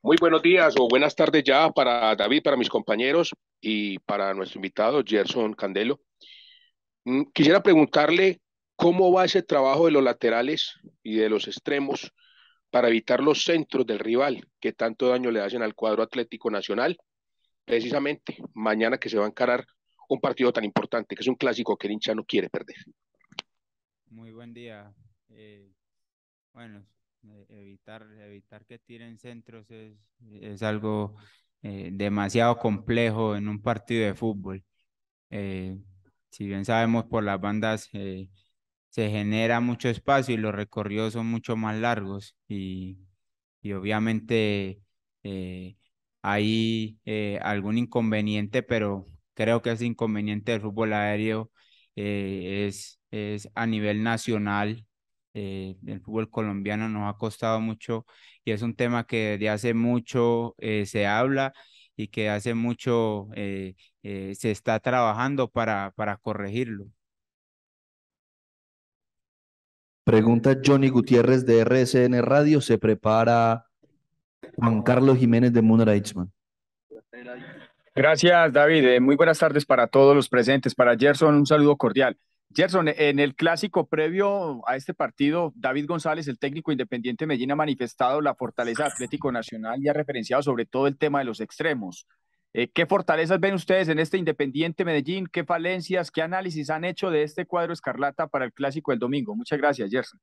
Muy buenos días o buenas tardes ya para David, para mis compañeros y para nuestro invitado Gerson Candelo. Mm, quisiera preguntarle cómo va ese trabajo de los laterales y de los extremos para evitar los centros del rival que tanto daño le hacen al cuadro Atlético Nacional, precisamente mañana que se va a encarar un partido tan importante, que es un clásico que el hincha no quiere perder. Muy buen día. Eh, bueno, eh, evitar, evitar que tiren centros es, algo eh, demasiado complejo en un partido de fútbol. Eh, si bien sabemos por las bandas se genera mucho espacio y los recorridos son mucho más largos y, y obviamente hay algún inconveniente, pero creo que ese inconveniente del fútbol aéreo es, es a nivel nacional eh, el fútbol colombiano nos ha costado mucho y es un tema que de hace mucho eh, se habla y que hace mucho eh, se está trabajando para, para corregirlo. Pregunta Johnny Gutiérrez de RSN Radio, ¿se prepara Juan Carlos Jiménez de Munera Itzman? Gracias David, muy buenas tardes para todos los presentes, para Gerson un saludo cordial. Gerson, en el clásico previo a este partido, David González, el técnico independiente de Medellín, ha manifestado la fortaleza de Atlético Nacional y ha referenciado sobre todo el tema de los extremos. Eh, ¿Qué fortalezas ven ustedes en este Independiente Medellín? ¿Qué falencias, qué análisis han hecho de este cuadro escarlata para el clásico del domingo? Muchas gracias, Gerson.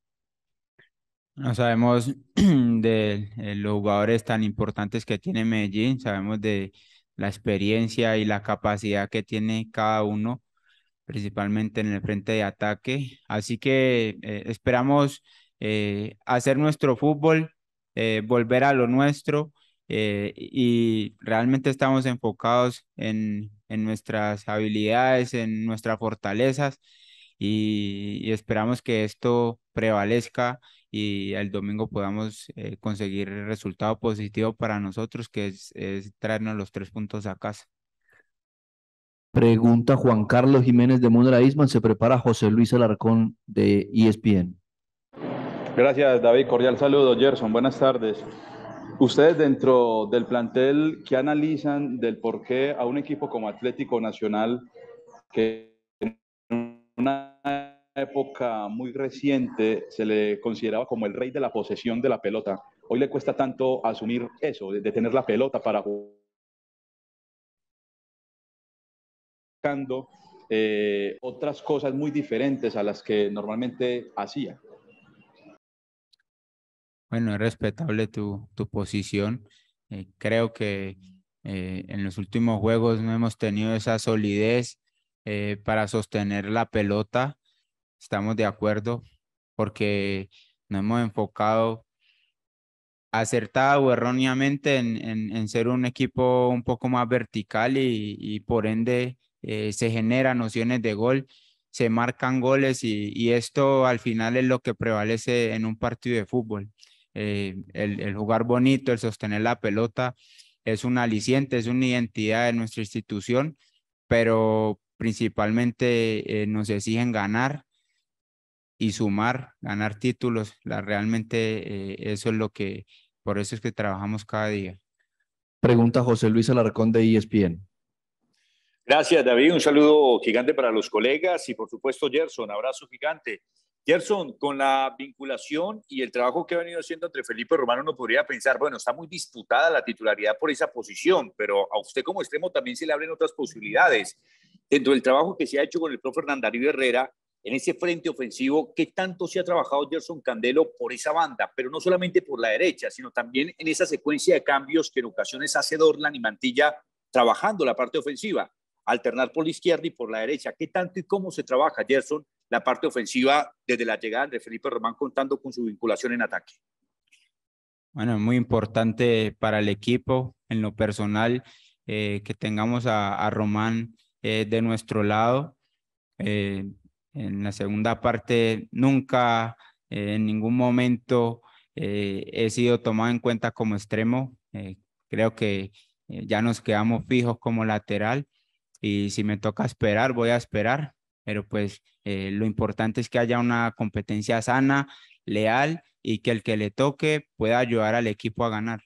No sabemos de eh, los jugadores tan importantes que tiene Medellín, sabemos de la experiencia y la capacidad que tiene cada uno principalmente en el frente de ataque. Así que eh, esperamos eh, hacer nuestro fútbol, eh, volver a lo nuestro y realmente estamos enfocados en, en, nuestras habilidades, en nuestras fortalezas y, esperamos que esto prevalezca y el domingo podamos conseguir el resultado positivo para nosotros, que es traernos los tres puntos a casa. Pregunta Juan Carlos Jiménez de Mundra Se prepara José Luis Alarcón de ESPN. Gracias, David. Cordial saludo, Gerson. Buenas tardes. Ustedes dentro del plantel, ¿qué analizan del por qué a un equipo como Atlético Nacional, que en una época muy reciente se le consideraba como el rey de la posesión de la pelota, hoy le cuesta tanto asumir eso, de tener la pelota para jugar? Eh, otras cosas muy diferentes a las que normalmente hacía. Bueno, es respetable tu, posición. Eh, creo que eh, en los últimos juegos no hemos tenido esa solidez para sostener la pelota. Estamos de acuerdo porque nos hemos enfocado acertado o erróneamente en, en, ser un equipo un poco más vertical y por ende eh, se generan nociones de gol, se marcan goles y, esto al final es lo que prevalece en un partido de fútbol. Eh, el, jugar bonito, el sostener la pelota es un aliciente, es una identidad de nuestra institución, pero principalmente eh, nos exigen ganar y sumar, ganar títulos. La, realmente eso es lo que, por eso es que trabajamos cada día. Pregunta José Luis Alarcón de ESPN. Gracias, David. Un saludo gigante para los colegas y, por supuesto, Gerson. Abrazo gigante. Gerson, con la vinculación y el trabajo que ha venido haciendo entre Felipe Romano, uno podría pensar, bueno, está muy disputada la titularidad por esa posición, pero a usted como extremo también se le abren otras posibilidades. Dentro del trabajo que se ha hecho con el profe Darío Herrera, en ese frente ofensivo, ¿qué tanto se ha trabajado Gerson Candelo por esa banda? Pero no solamente por la derecha, sino también en esa secuencia de cambios que en ocasiones hace Dorlan y Mantilla trabajando la parte ofensiva alternar por la izquierda y por la derecha. ¿Qué tanto y cómo se trabaja, Gerson, la parte ofensiva desde la llegada de Felipe Román contando con su vinculación en ataque? Bueno, es muy importante para el equipo, en lo personal, eh, que tengamos a, Román eh, de nuestro lado. Eh, en la segunda parte, nunca, en ningún momento he sido tomado en cuenta como extremo. creo que ya nos quedamos fijos como lateral y si me toca esperar, voy a esperar, pero pues eh, lo importante es que haya una competencia sana, leal y que el que le toque pueda ayudar al equipo a ganar.